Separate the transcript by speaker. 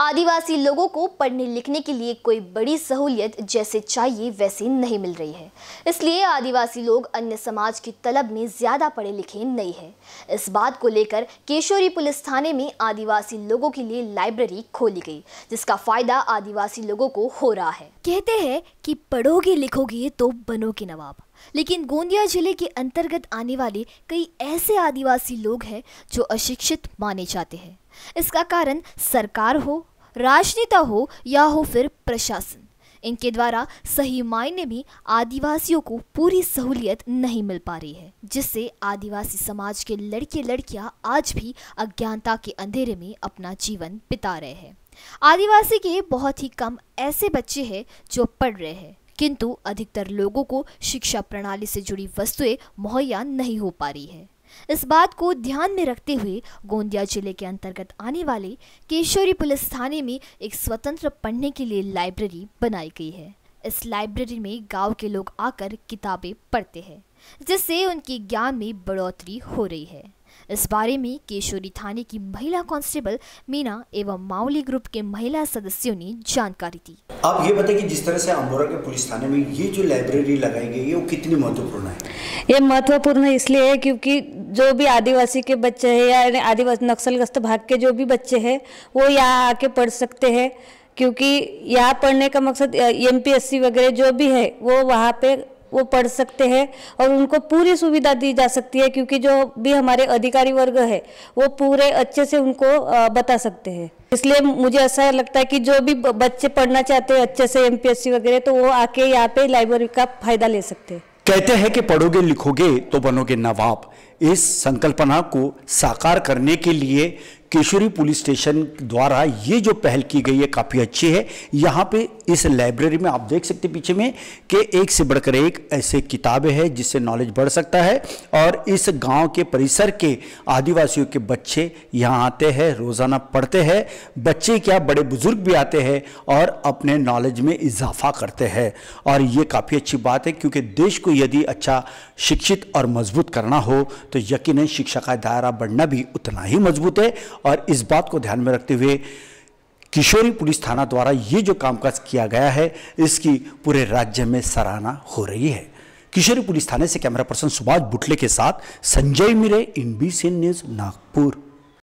Speaker 1: आदिवासी लोगों को पढ़ने लिखने के लिए कोई बड़ी सहूलियत जैसे चाहिए वैसी नहीं मिल रही है इसलिए आदिवासी लोग अन्य समाज की तलब में ज़्यादा पढ़े लिखे नहीं है इस बात को लेकर केशोरी पुलिस थाने में आदिवासी लोगों के लिए लाइब्रेरी खोली गई जिसका फायदा आदिवासी लोगों को हो रहा है कहते हैं कि पढ़ोगे लिखोगे तो बनोगे नवाब लेकिन गोंदिया जिले के अंतर्गत आने वाले कई ऐसे आदिवासी लोग हैं जो अशिक्षित माने जाते हैं इसका कारण सरकार हो राजनेता हो या हो फिर प्रशासन इनके द्वारा सही मायने में आदिवासियों को पूरी सहूलियत नहीं मिल पा रही है जिससे आदिवासी समाज के लड़के लड़कियां आज भी अज्ञानता के अंधेरे में अपना जीवन बिता रहे हैं आदिवासी के बहुत ही कम ऐसे बच्चे हैं जो पढ़ रहे हैं किंतु अधिकतर लोगों को शिक्षा प्रणाली से जुड़ी वस्तुएं मुहैया नहीं हो पा रही है इस बात को ध्यान में रखते हुए गोंदिया जिले के अंतर्गत आने वाले केशोरी पुलिस थाने में एक स्वतंत्र पढ़ने के लिए लाइब्रेरी बनाई गई है इस लाइब्रेरी में गांव के लोग आकर किताबें पढ़ते हैं जिससे उनके ज्ञान में बढ़ोतरी हो रही है इस बारे में केशोरी थाने की महिला कांस्टेबल मीना एवं माउली ग्रुप के महिला सदस्यों ने जानकारी दी
Speaker 2: आप ये बताइए कि जिस तरह से अम्बोरा के पुलिस थाने में ये जो लाइब्रेरी लगाई गई है वो कितनी महत्वपूर्ण है
Speaker 3: ये महत्वपूर्ण इसलिए है क्योंकि जो भी आदिवासी के बच्चे हैं या आदिवासी नक्सलग्रस्त भाग के जो भी बच्चे हैं वो यहाँ आके पढ़ सकते हैं क्योंकि यहाँ पढ़ने का मकसद एमपीएससी वगैरह जो भी है वो वहाँ पे वो पढ़ सकते हैं और उनको पूरी सुविधा दी जा सकती है क्योंकि जो भी हमारे अधिकारी वर्ग है वो पूरे अच्छे से उनको बता सकते हैं इसलिए मुझे ऐसा लगता है कि जो भी बच्चे पढ़ना चाहते हैं अच्छे से एमपीएससी वगैरह तो वो आके यहाँ पे लाइब्रेरी का फायदा ले
Speaker 2: सकते हैं कहते हैं कि पढ़ोगे लिखोगे तो बनोगे नवाब इस संकल्पना को साकार करने के लिए केशोरी पुलिस स्टेशन द्वारा ये जो पहल की गई है काफ़ी अच्छी है यहाँ पे इस लाइब्रेरी में आप देख सकते पीछे में कि एक से बढ़कर एक ऐसे किताबें हैं जिससे नॉलेज बढ़ सकता है और इस गांव के परिसर के आदिवासियों के बच्चे यहाँ आते हैं रोज़ाना पढ़ते हैं बच्चे क्या बड़े बुजुर्ग भी आते हैं और अपने नॉलेज में इजाफा करते हैं और ये काफ़ी अच्छी बात है क्योंकि देश को यदि अच्छा शिक्षित और मजबूत करना हो तो यकीन शिक्षा का दायरा बढ़ना भी उतना ही मजबूत है और इस बात को ध्यान में रखते हुए किशोरी पुलिस थाना द्वारा ये जो कामकाज किया गया है इसकी पूरे राज्य में सराहना हो रही है किशोरी पुलिस थाने से कैमरा पर्सन सुभाष बुटले के साथ Sanjay Mire in B C news Nagpur